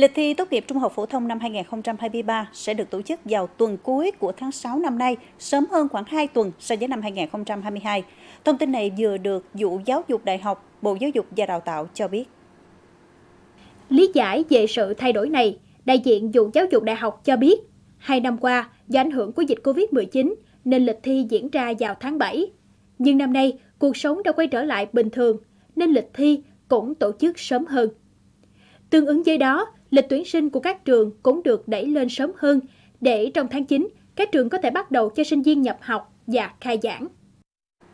Lịch thi tốt nghiệp trung học phổ thông năm 2023 sẽ được tổ chức vào tuần cuối của tháng 6 năm nay, sớm hơn khoảng 2 tuần so với năm 2022. Thông tin này vừa được vụ giáo dục đại học, Bộ Giáo dục và Đào tạo cho biết. Lý giải về sự thay đổi này, đại diện vụ giáo dục đại học cho biết, hai năm qua, do ảnh hưởng của dịch Covid-19 nên lịch thi diễn ra vào tháng 7. Nhưng năm nay, cuộc sống đã quay trở lại bình thường nên lịch thi cũng tổ chức sớm hơn. Tương ứng với đó, lịch tuyển sinh của các trường cũng được đẩy lên sớm hơn để trong tháng 9, các trường có thể bắt đầu cho sinh viên nhập học và khai giảng.